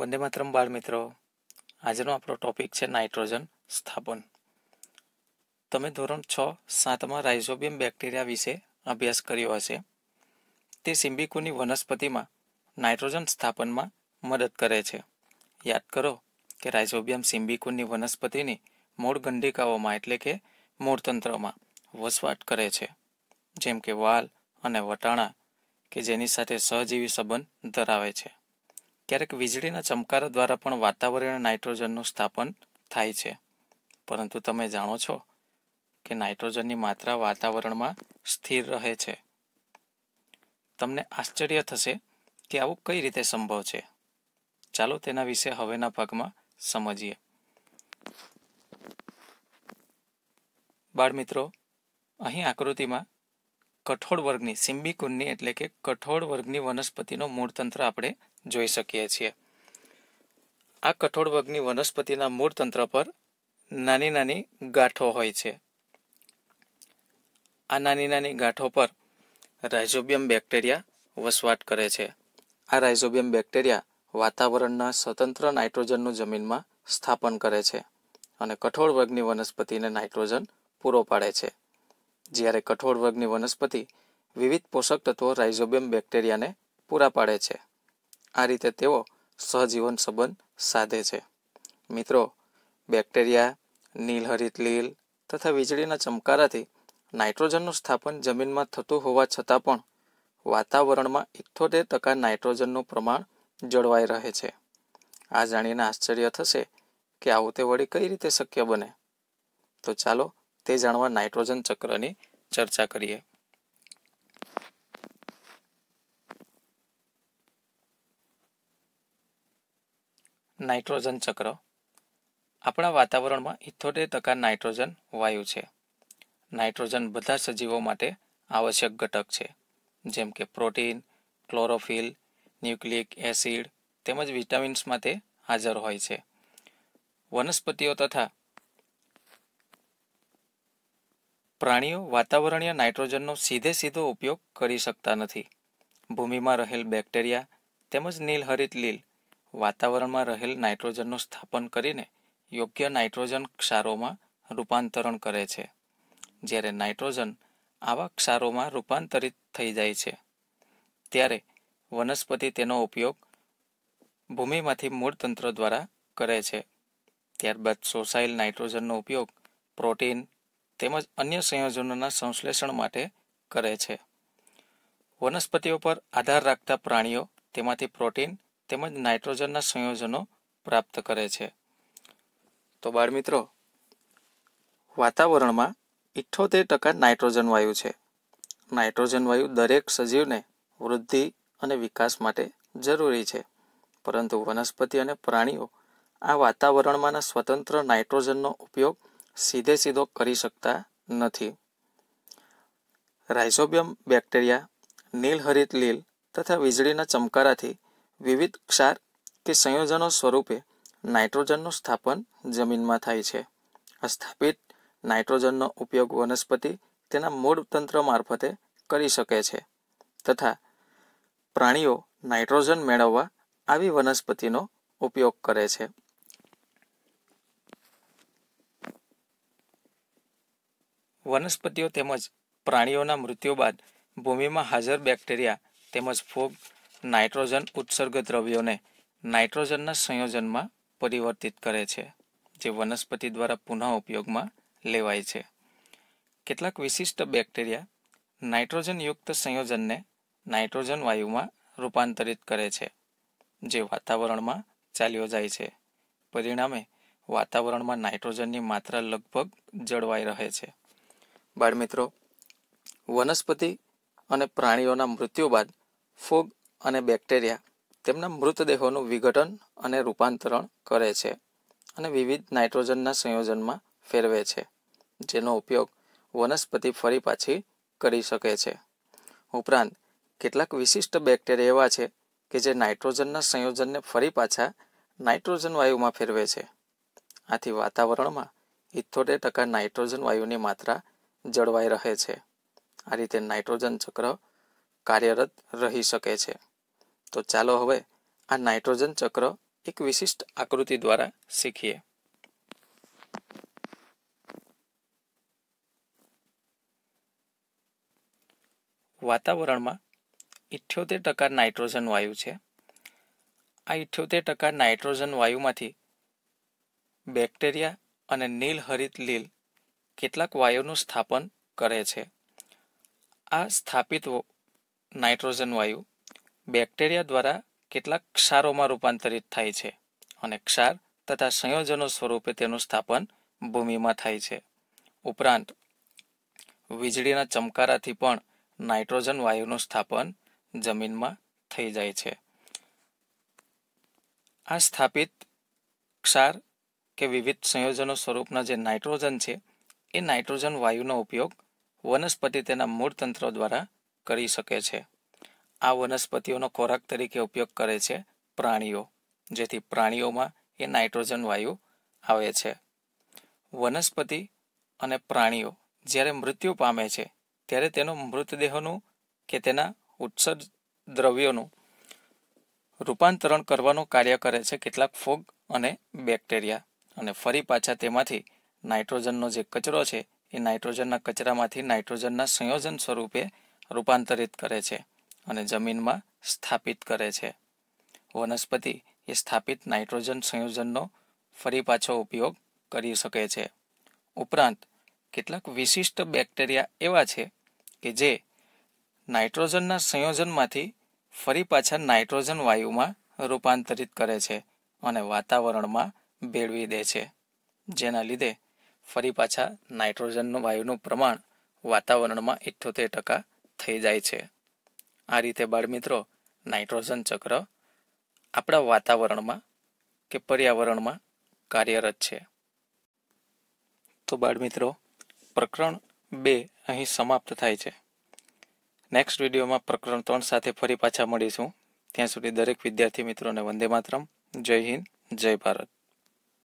વંદે માત્રમ બાળ મિત્રો આજનો આપણો ટોપિક છે નાઇટ્રોજન સ્થાપન તમે ધોરણ છ સાતમાં રાઇઝોબિયમ બેક્ટેરિયા વિશે અભ્યાસ કર્યો હશે તે સિમ્બિકોની વનસ્પતિમાં નાઇટ્રોજન સ્થાપનમાં મદદ કરે છે યાદ કરો કે રાઇઝોબિયમ સિમ્બિકોની વનસ્પતિની મૂળ ગંડિકાઓમાં એટલે કે મૂળતંત્રમાં વસવાટ કરે છે જેમ કે વાલ અને વટાણા કે જેની સાથે સહજીવી સંબંધ ધરાવે છે ક્યારેક વીજળીના ચમકારા દ્વારા પણ વાતાવરણીય નાઇટ્રોજનનું સ્થાપન થાય છે પરંતુ તમે જાણો છો કે નાઇટ્રોજનની માત્રા વાતાવરણમાં સ્થિર રહે છે તમને આશ્ચર્ય થશે કે આવું કઈ રીતે સંભવ છે ચાલો તેના વિશે હવેના ભાગમાં સમજીએ બાળમિત્રો અહીં આકૃતિમાં કઠોળ વર્ગની સિમ્બિકુનની એટલે કે કઠોળ વર્ગની વનસ્પતિનો મૂળતંત્ર આપણે જોઈ શકીએ છીએ આ કઠોળ કઠોળવગની વનસ્પતિના મૂળ તંત્ર પર નાની નાની ગાંઠો હોય છે આ નાની નાની ગાંઠો પર રાઇઝોબિયમ બેક્ટેરિયા વસવાટ કરે છે આ રાઇઝોબિયમ બેક્ટેરિયા વાતાવરણના સ્વતંત્ર નાઇટ્રોજનનું જમીનમાં સ્થાપન કરે છે અને કઠોળ વર્ગની વનસ્પતિને નાઇટ્રોજન પૂરો પાડે છે જ્યારે કઠોળ વર્ગની વનસ્પતિ વિવિધ પોષક તત્વો રાઇઝોબિયમ બેક્ટેરિયાને પૂરા પાડે છે આ રીતે તેઓ સહજીવન સંબંધ સાધે છે મિત્રો બેક્ટેરિયા નીલહરિત લીલ તથા વીજળીના ચમકારાથી નાઇટ્રોજનનું સ્થાપન જમીનમાં થતું હોવા છતાં પણ વાતાવરણમાં ઇઠ્ઠોતેર ટકા નાઇટ્રોજનનું પ્રમાણ જળવાઈ રહે છે આ જાણીને આશ્ચર્ય થશે કે આવું તે વળી કઈ રીતે શક્ય બને તો ચાલો તે જાણવા નાઇટ્રોજન ચક્રની ચર્ચા કરીએ નાઇટ્રોજન ચક્ર આપણા વાતાવરણમાં ઇથોતેર ટકા નાઇટ્રોજન વાયુ છે નાઇટ્રોજન બધા સજીવો માટે આવશ્યક ઘટક છે જેમ કે પ્રોટીન ક્લોરોફિલ ન્યુક્લિક એસિડ તેમજ વિટામિન્સ માટે હાજર હોય છે વનસ્પતિઓ તથા પ્રાણીઓ વાતાવરણીય નાઇટ્રોજનનો સીધે સીધો ઉપયોગ કરી શકતા નથી ભૂમિમાં રહેલ બેક્ટેરિયા તેમજ નીલહરિત લીલ વાતાવરણમાં રહેલ નાઇટ્રોજનનું સ્થાપન કરીને યોગ્ય નાઇટ્રોજન ક્ષારોમાં રૂપાંતરણ કરે છે જ્યારે નાઇટ્રોજન આવા ક્ષારોમાં રૂપાંતરિત થઈ જાય છે ત્યારે વનસ્પતિ તેનો ઉપયોગ ભૂમિમાંથી મૂળતંત્ર દ્વારા કરે છે ત્યારબાદ સોસાઇલ નાઇટ્રોજનનો ઉપયોગ પ્રોટીન તેમજ અન્ય સંયોજનોના સંશ્લેષણ માટે કરે છે વનસ્પતિઓ પર આધાર રાખતા પ્રાણીઓ તેમાંથી પ્રોટીન તેમજ નાઇટ્રોજનના સંયોજનો પ્રાપ્ત કરે છે તો બાળમિત્રો વાતાવરણમાં ઇઠ્ઠોતેર ટકા નાઇટ્રોજન વાયુ છે નાઇટ્રોજન વાયુ દરેક સજીવને વૃદ્ધિ અને વિકાસ માટે જરૂરી છે પરંતુ વનસ્પતિ અને પ્રાણીઓ આ વાતાવરણમાંના સ્વતંત્ર નાઇટ્રોજનનો ઉપયોગ સીધે સીધો કરી શકતા નથી રાઇઝોબિયમ બેક્ટેરિયા નીલહરિત લીલ તથા વીજળીના ચમકારાથી વિવિધ ક્ષાર કે સંયોજનો સ્વરૂપે નાઇટ્રોજનનું સ્થાપન જમીનમાં થાય છે આ સ્થાપિત નાઇટ્રોજનનો ઉપયોગ વનસ્પતિ તેના મૂળ તંત્ર મારફતે કરી શકે છે તથા પ્રાણીઓ નાઇટ્રોજન મેળવવા આવી વનસ્પતિનો ઉપયોગ કરે છે વનસ્પતિઓ તેમજ પ્રાણીઓના મૃત્યુ બાદ ભૂમિમાં હાજર બેક્ટેરિયા તેમજ ફોગ નાઇટ્રોજન ઉત્સર્ગ દ્રવ્યોને નાઇટ્રોજનના સંયોજનમાં પરિવર્તિત કરે છે જે વનસ્પતિ દ્વારા પુનઃ ઉપયોગમાં લેવાય છે કેટલાક વિશિષ્ટ બેક્ટેરિયા નાઇટ્રોજનયુક્ત સંયોજનને નાઇટ્રોજન વાયુમાં રૂપાંતરિત કરે છે જે વાતાવરણમાં ચાલ્યો જાય છે પરિણામે વાતાવરણમાં નાઇટ્રોજનની માત્રા લગભગ જળવાઈ રહે છે બાળમિત્રો વનસ્પતિ અને પ્રાણીઓના મૃત્યુ બાદ ફોગ અને બેક્ટેરિયા તેમના મૃતદેહોનું વિઘટન અને રૂપાંતરણ કરે છે અને વિવિધ નાઇટ્રોજનના સંયોજનમાં ફેરવે છે જેનો ઉપયોગ વનસ્પતિ ફરી પાછી કરી શકે છે ઉપરાંત કેટલાક વિશિષ્ટ બેક્ટેરિયા એવા છે કે જે નાઇટ્રોજનના સંયોજનને ફરી પાછા નાઇટ્રોજન વાયુમાં ફેરવે છે આથી વાતાવરણમાં ઇથોતેર ટકા નાઇટ્રોજન વાયુની માત્રા જળવાઈ રહે છે આ રીતે નાઇટ્રોજન ચક્ર કાર્યરત રહી શકે છે તો ચાલો હવે આ નાઇટ્રોજન ચક્ર એક વિશિષ્ટ આકૃતિ દ્વારા શીખીએ વાતાવરણમાં ઇઠ્યોતેર ટકા નાઇટ્રોજન વાયુ છે આ ઇઠ્યોતેર ટકા નાઇટ્રોજન વાયુમાંથી બેક્ટેરિયા અને નીલ હરિત લીલ કેટલાક વાયુનું સ્થાપન કરે છે આ સ્થાપિત નાઇટ્રોજન વાયુ બેક્ટેરિયા દ્વારા કેટલાક ક્ષારોમાં રૂપાંતરિત થાય છે અને ક્ષાર તથા સંયોજનો સ્વરૂપે તેનું સ્થાપન ભૂમિમાં થાય છે ઉપરાંત વીજળીના ચમકારાથી પણ નાઇટ્રોજન વાયુનું સ્થાપન જમીનમાં થઈ જાય છે આ સ્થાપિત ક્ષાર કે વિવિધ સંયોજનો સ્વરૂપના જે નાઇટ્રોજન છે એ નાઇટ્રોજન વાયુનો ઉપયોગ વનસ્પતિ તેના મૂળ તંત્ર દ્વારા કરી શકે છે આ વનસ્પતિઓનો ખોરાક તરીકે ઉપયોગ કરે છે પ્રાણીઓ જેથી પ્રાણીઓમાં એ નાઇટ્રોજન વાયુ આવે છે વનસ્પતિ અને પ્રાણીઓ જ્યારે મૃત્યુ પામે છે ત્યારે તેનો મૃતદેહોનું કે તેના ઉત્સર્જ દ્રવ્યોનું રૂપાંતરણ કરવાનું કાર્ય કરે છે કેટલાક ફૂગ અને બેક્ટેરિયા અને ફરી પાછા તેમાંથી નાઇટ્રોજનનો જે કચરો છે એ નાઇટ્રોજનના કચરામાંથી નાઇટ્રોજનના સંયોજન સ્વરૂપે રૂપાંતરિત કરે છે અને જમીનમાં સ્થાપિત કરે છે વનસ્પતિ એ સ્થાપિત નાઇટ્રોજન સંયોજનનો ફરી પાછો ઉપયોગ કરી શકે છે ઉપરાંત કેટલાક વિશિષ્ટ બેક્ટેરિયા એવા છે કે જે નાઇટ્રોજનના સંયોજનમાંથી ફરી પાછા નાઇટ્રોજન વાયુમાં રૂપાંતરિત કરે છે અને વાતાવરણમાં ભેળવી દે છે જેના લીધે ફરી પાછા નાઇટ્રોજનનું વાયુનું પ્રમાણ વાતાવરણમાં ઇઠ્ઠોતેર ટકા થઈ જાય છે આ રીતે બાળમિત્રો નાઇટ્રોજન ચક્ર આપણા વાતાવરણમાં કે પર્યાવરણમાં કાર્યરત છે તો બાળમિત્રો પ્રકરણ બે અહીં સમાપ્ત થાય છે નેક્સ્ટ વિડીયોમાં પ્રકરણ ત્રણ સાથે ફરી પાછા મળીશું ત્યાં સુધી દરેક વિદ્યાર્થી મિત્રોને વંદે માતરમ જય હિન્દ જય ભારત